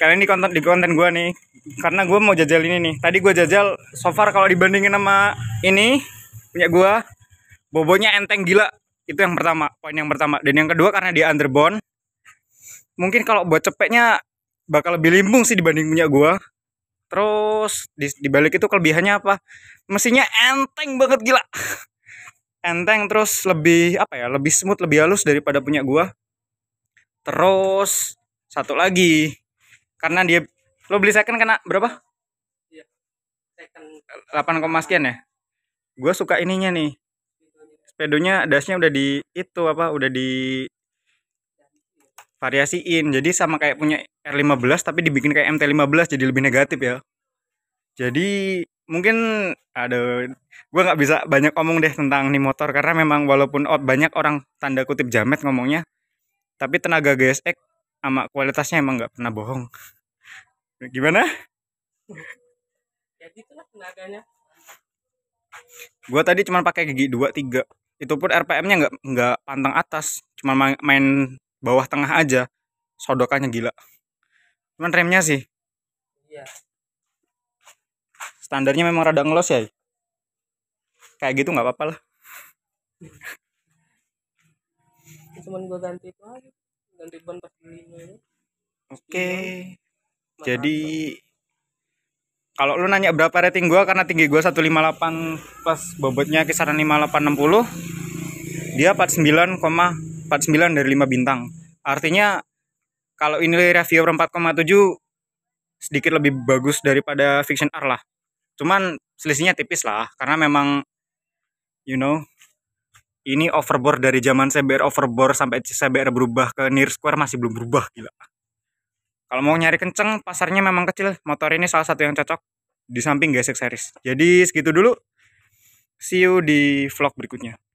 kalian ini konten di konten gue nih karena gue mau jajal ini nih tadi gue jajal so far kalau dibandingin sama ini punya gue bobonya enteng gila itu yang pertama poin yang pertama dan yang kedua karena dia underbone mungkin kalau buat cepetnya bakal lebih limbung sih dibanding punya gue terus di, di balik itu kelebihannya apa mesinnya enteng banget gila enteng terus lebih apa ya lebih smooth lebih halus daripada punya gue terus satu lagi karena dia lo beli second kena berapa? Iya. Second 8, sekian ya. Gue suka ininya nih. Spedonya dasnya udah di itu apa? Udah di variasiin. Jadi sama kayak punya R15 tapi dibikin kayak MT15 jadi lebih negatif ya. Jadi mungkin ada gue nggak bisa banyak omong deh tentang ini motor karena memang walaupun out oh, banyak orang tanda kutip jamet ngomongnya tapi tenaga GSX sama kualitasnya emang nggak pernah bohong gimana ya lah tenaganya gue tadi cuma pakai gigi dua tiga itu pun RPM-nya nggak nggak pantang atas cuma main bawah tengah aja sodokannya gila cuman remnya sih iya standarnya memang rada ngelos ya kayak gitu nggak apa-apa lah cuman gua ganti itu aja oke iya. jadi kalau lu nanya berapa rating gue karena tinggi gua 158 pas bobotnya kisaran 5860 dia 49,49 49 dari 5 bintang artinya kalau ini reviewer 4,7 sedikit lebih bagus daripada fiction R lah cuman selisihnya tipis lah karena memang you know ini overboard dari zaman CBR overboard sampai CBR berubah ke near square masih belum berubah gila. Kalau mau nyari kenceng pasarnya memang kecil. Motor ini salah satu yang cocok di samping Gesek series. Jadi segitu dulu. See you di vlog berikutnya.